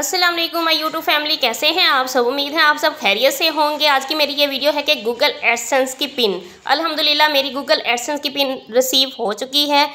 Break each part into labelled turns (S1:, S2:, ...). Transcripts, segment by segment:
S1: Aslam my YouTube family कैसे हैं आप सब उम्मीद है आप सब खैरियत से होंगे आज की मेरी ये वीडियो है कि गूगल एडसेंस की पिन अल्हम्दुलिल्लाह मेरी गूगल एडसेंस की पिन रिसीव हो चुकी है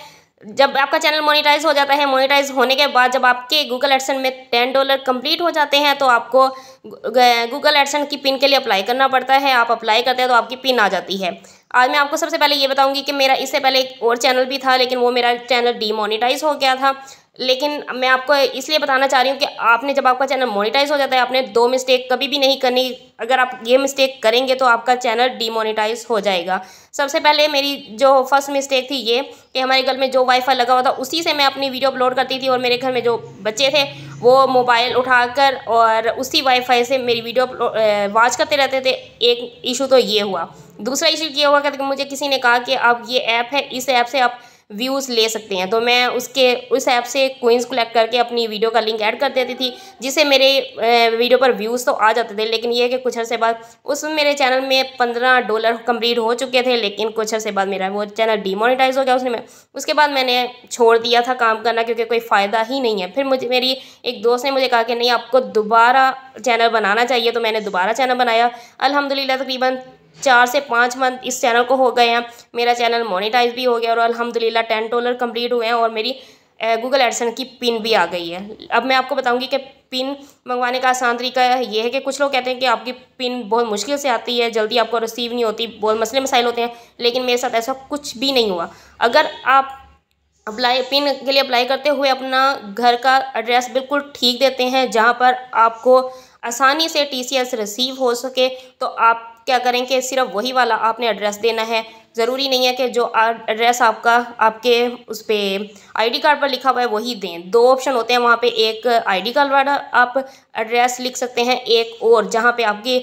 S1: जब आपका चैनल मोनेटाइज हो जाता है मोनेटाइज होने के बाद जब आपके गूगल एडसन में टेन डॉलर कम्प्लीट हो जाते हैं तो आपको गूगल Adsense की पिन के लिए अप्लाई करना पड़ता है आप अप्लाई करते हैं तो आपकी पिन आ जाती है आज मैं आपको सबसे पहले ये बताऊंगी कि मेरा इससे पहले एक और चैनल भी था लेकिन वो मेरा चैनल डीमोनेटाइज हो गया था लेकिन मैं आपको इसलिए बताना चाह रही हूँ कि आपने जब आपका चैनल मोनेटाइज हो जाता है आपने दो मिस्टेक कभी भी नहीं करनी अगर आप ये मिस्टेक करेंगे तो आपका चैनल डीमोनेटाइज हो जाएगा सबसे पहले मेरी जो फर्स्ट मिस्टेक थी ये कि हमारे घर में जो वाईफाई लगा हुआ था उसी से मैं अपनी वीडियो अपलोड करती थी और मेरे घर में जो बच्चे थे वो मोबाइल उठाकर और उसी वाईफाई से मेरी वीडियो वॉच करते रहते थे एक इशू तो ये हुआ दूसरा इशू ये हुआ कि मुझे किसी ने कहा कि आप ये ऐप है इस ऐप से आप व्यूज़ ले सकते हैं तो मैं उसके उस ऐप से कोइंस कलेक्ट करके अपनी वीडियो का लिंक ऐड कर देती थी जिससे मेरे वीडियो पर व्यूज़ तो आ जाते थे लेकिन ये कि कुछ अर्से बाद उस मेरे चैनल में पंद्रह डॉलर कम्प्लीट हो चुके थे लेकिन कुछ अर्से बाद मेरा वो चैनल डीमोनिटाइज हो गया उसने मैं उसके बाद मैंने छोड़ दिया था काम करना क्योंकि कोई फ़ायदा ही नहीं है फिर मुझे मेरी एक दोस्त ने मुझे कहा कि नहीं आपको दोबारा चैनल बनाना चाहिए तो मैंने दोबारा चैनल बनाया अल्हम्दुलिल्लाह तकरीबन चार से पाँच मंथ इस चैनल को हो गए हैं मेरा चैनल मोनेटाइज भी हो गया और अल्हम्दुलिल्लाह टेन डॉलर कम्प्लीट हुए हैं और मेरी गूगल एडसन की पिन भी आ गई है अब मैं आपको बताऊंगी कि पिन मंगवाने का आसान तरीका ये है कि कुछ लोग कहते हैं कि आपकी पिन बहुत मुश्किल से आती है जल्दी आपको रिसीव नहीं होती बहुत मसले मसाइल होते हैं लेकिन मेरे साथ ऐसा कुछ भी नहीं हुआ अगर आप अप्लाई पिन के लिए अप्लाई करते हुए अपना घर का एड्रेस बिल्कुल ठीक देते हैं जहाँ पर आपको आसानी से एस रिसीव हो सके तो आप क्या करें कि सिर्फ वही वाला आपने एड्रेस देना है ज़रूरी नहीं है कि जो एड्रेस आपका आपके उस पर डी कार्ड पर लिखा हुआ है वही दें दो ऑप्शन होते हैं वहाँ पे एक आईडी कार्ड वाला आप एड्रेस लिख सकते हैं एक और जहाँ पे आपकी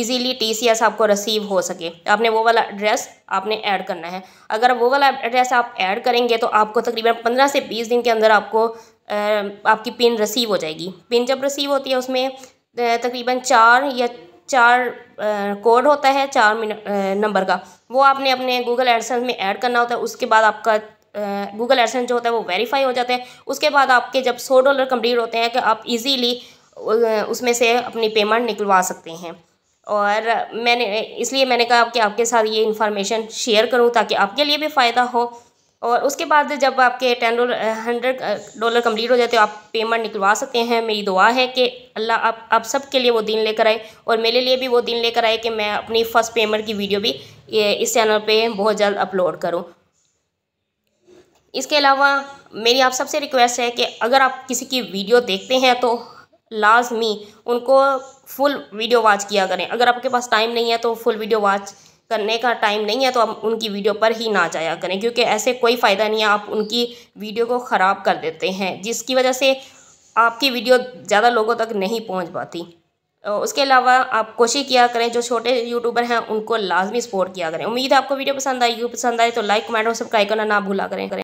S1: ईजीली टी सी एस आपको रिसीव हो सके आपने वो वाला एड्रेस आपने ऐड करना है अगर वो वाला एड्रेस आप ऐड करेंगे तो आपको तकरीबन पंद्रह से बीस दिन के अंदर आपको आपकी पिन रिसीव हो जाएगी पिन जब रिसीव होती है उसमें तकरीबन चार या चार कोड होता है चार नंबर का वो आपने अपने गूगल एडसेंस में ऐड करना होता है उसके बाद आपका गूगल एडसेंस जो होता है वो वेरीफाई हो जाता है उसके बाद आपके जब सौ डॉलर कंप्लीट होते हैं कि तो आप इजीली उसमें से अपनी पेमेंट निकलवा सकते हैं और मैंने इसलिए मैंने कहा कि आपके साथ ये इन्फॉर्मेशन शेयर करूँ ताकि आपके लिए भी फ़ायदा हो और उसके बाद जब आपके ten dollar hundred dollar complete हो जाए तो आप पेमेंट निकलवा सकते हैं मेरी दुआ है कि अल्लाह आप आप सब के लिए वो दिन लेकर आए और मेरे लिए भी वो दिन लेकर आए कि मैं अपनी फ़र्स्ट पेमेंट की वीडियो भी इस चैनल पे बहुत जल्द अपलोड करूँ इसके अलावा मेरी आप सबसे रिक्वेस्ट है कि अगर आप किसी की वीडियो देखते हैं तो लाजमी उनको फुल वीडियो वाच किया करें अगर आपके पास टाइम नहीं है तो फुल वीडियो वाच करने का टाइम नहीं है तो आप उनकी वीडियो पर ही ना जाया करें क्योंकि ऐसे कोई फ़ायदा नहीं है आप उनकी वीडियो को ख़राब कर देते हैं जिसकी वजह से आपकी वीडियो ज़्यादा लोगों तक नहीं पहुंच पाती उसके अलावा आप कोशिश किया करें जो छोटे यूट्यूबर हैं उनको लाजमी सपोर्ट किया करें उम्मीद है आपको वीडियो पसंद आई वीडियो पसंद आए तो लाइक कमेंट और सब्सक्राइब करना ना भूला करें करें